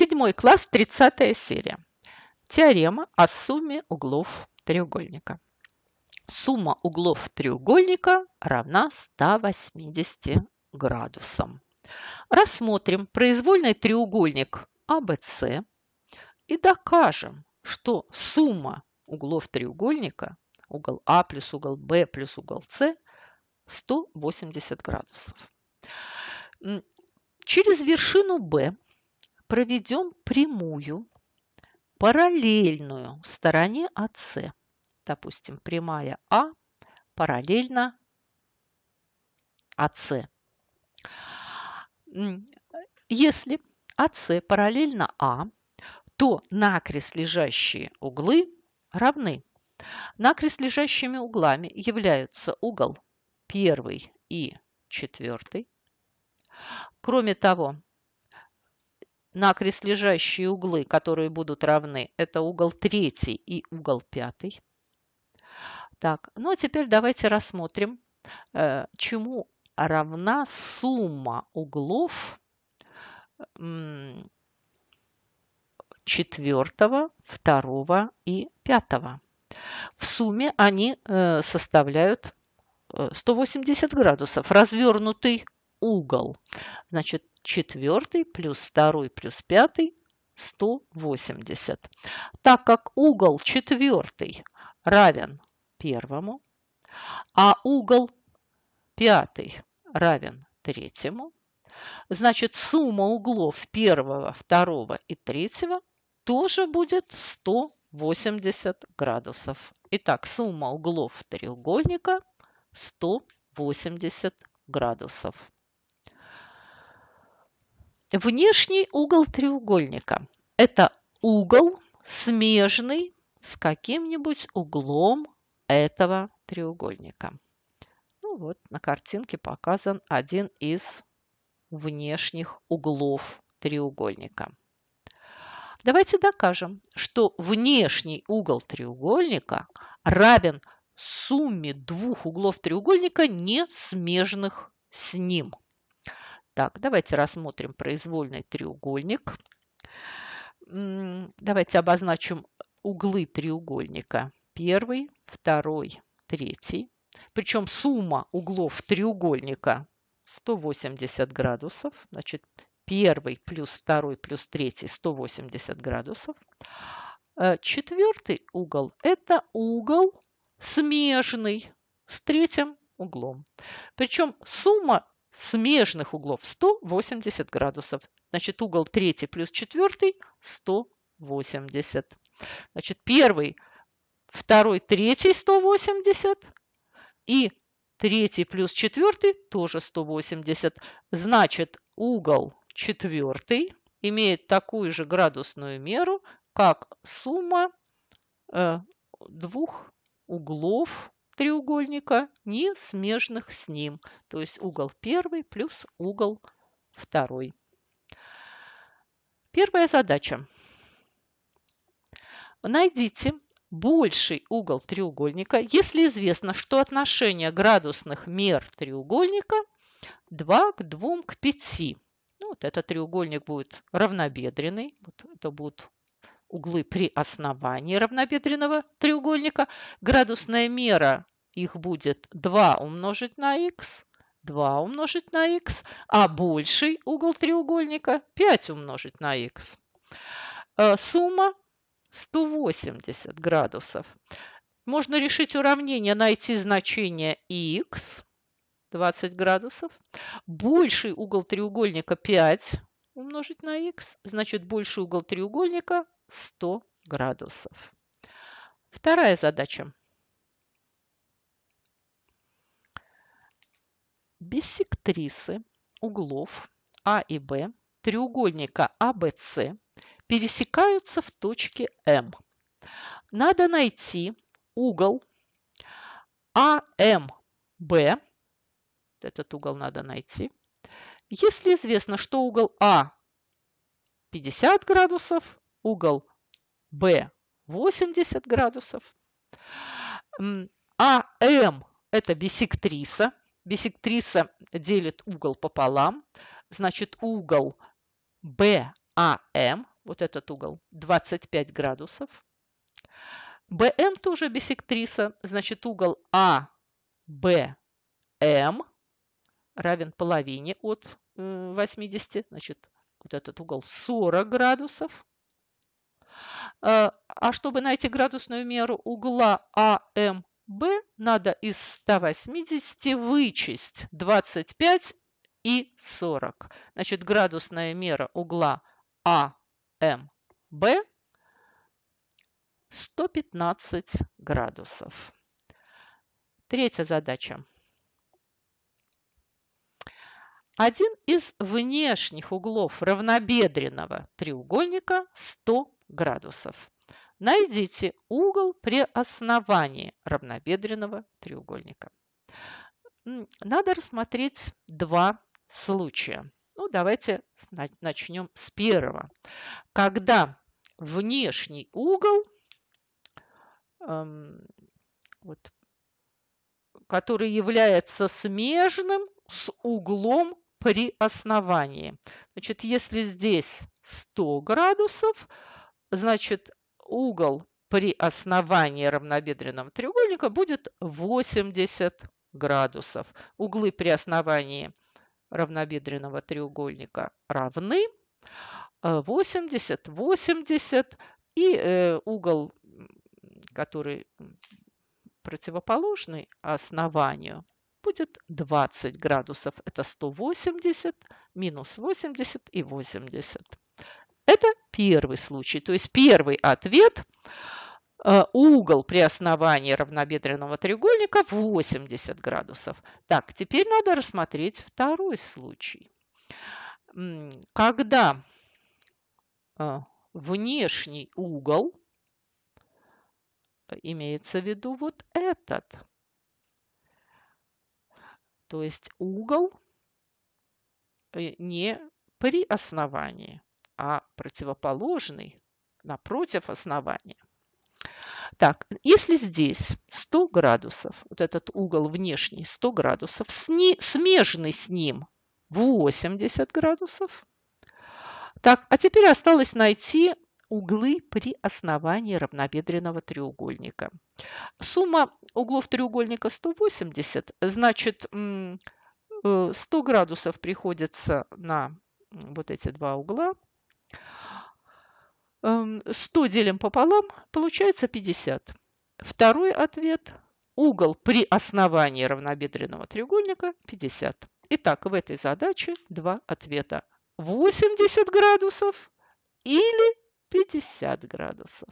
Седьмой класс, 30 серия. Теорема о сумме углов треугольника. Сумма углов треугольника равна 180 градусам. Рассмотрим произвольный треугольник ABC а и докажем, что сумма углов треугольника угол А плюс угол Б плюс угол С 180 градусов. Через вершину B проведем прямую, параллельную стороне АС, Допустим, прямая А параллельно АС. Если АС параллельно А, то накрест лежащие углы равны. Накрест лежащими углами являются угол первый и четвертый. Кроме того, накрест лежащие углы, которые будут равны. Это угол третий и угол пятый. Так, ну а теперь давайте рассмотрим, э, чему равна сумма углов четвертого, второго и пятого. В сумме они э, составляют 180 э, градусов. Развернутый угол. Значит, четвертый плюс второй плюс пятый 180. Так как угол четвертый равен первому, а угол пятый равен третьему, значит сумма углов первого, второго и третьего тоже будет 180 градусов. Итак, сумма углов треугольника 180 градусов. Внешний угол треугольника – это угол, смежный с каким-нибудь углом этого треугольника. Ну вот, на картинке показан один из внешних углов треугольника. Давайте докажем, что внешний угол треугольника равен сумме двух углов треугольника, не смежных с ним. Так, давайте рассмотрим произвольный треугольник. Давайте обозначим углы треугольника. Первый, второй, третий. Причем сумма углов треугольника 180 градусов. Значит, первый плюс второй плюс третий 180 градусов. Э, четвертый угол – это угол смежный с третьим углом. Причем сумма смежных углов 180 градусов. Значит, угол третий плюс четвертый 180. Значит, первый, второй, третий 180 и третий плюс четвертый тоже 180. Значит, угол четвертый имеет такую же градусную меру, как сумма э, двух углов треугольника, не смежных с ним, то есть угол первый плюс угол второй. Первая задача. Найдите больший угол треугольника, если известно, что отношение градусных мер треугольника 2 к 2 к 5. Ну, вот этот треугольник будет равнобедренный, вот это будут углы при основании равнобедренного треугольника. Градусная мера их будет 2 умножить на х, 2 умножить на х, а больший угол треугольника 5 умножить на х. Э, сумма 180 градусов. Можно решить уравнение, найти значение х, 20 градусов. Больший угол треугольника 5 умножить на х, значит больший угол треугольника 100 градусов. Вторая задача. Биссектрисы углов А и Б треугольника АВС пересекаются в точке М. Надо найти угол АМБ. Этот угол надо найти. Если известно, что угол А 50 градусов, угол B 80 градусов, АМ это бисектриса. Бисектриса делит угол пополам, значит угол BAM, а вот этот угол, 25 градусов. BM тоже бисектриса, значит угол ABM а равен половине от 80, э, значит вот этот угол 40 градусов. Э, а чтобы найти градусную меру угла АМБ, надо из 180 вычесть 25 и 40. Значит, градусная мера угла АМБ 115 градусов. Третья задача. Один из внешних углов равнобедренного треугольника 100 градусов. Найдите угол при основании равнобедренного треугольника. Надо рассмотреть два случая. Ну, давайте начнем с первого. Когда внешний угол, эм, вот, который является смежным с углом при основании. Значит, если здесь 100 градусов, значит, угол при основании равнобедренного треугольника будет 80 градусов. Углы при основании равнобедренного треугольника равны 80, э, 80 и э, угол, который противоположный основанию, будет 20 градусов. Это 180 минус 80 и 80. Это первый случай. То есть первый ответ э, угол при основании равнобедренного треугольника 80 градусов. Так, теперь надо рассмотреть второй случай. Когда э, внешний угол, э, имеется в виду вот этот, то есть угол не при основании а противоположный напротив основания. Так, если здесь 100 градусов, вот этот угол внешний 100 градусов, с сни, смежный с ним 80 градусов. Так, а теперь осталось найти углы при основании равнобедренного треугольника. Сумма углов треугольника 180, значит 100 э, градусов приходится на вот эти два угла – 100 эм, делим пополам, получается 50. Второй ответ – угол при основании равнобедренного треугольника 50. Итак, в этой задаче два ответа – 80 градусов или 50 градусов.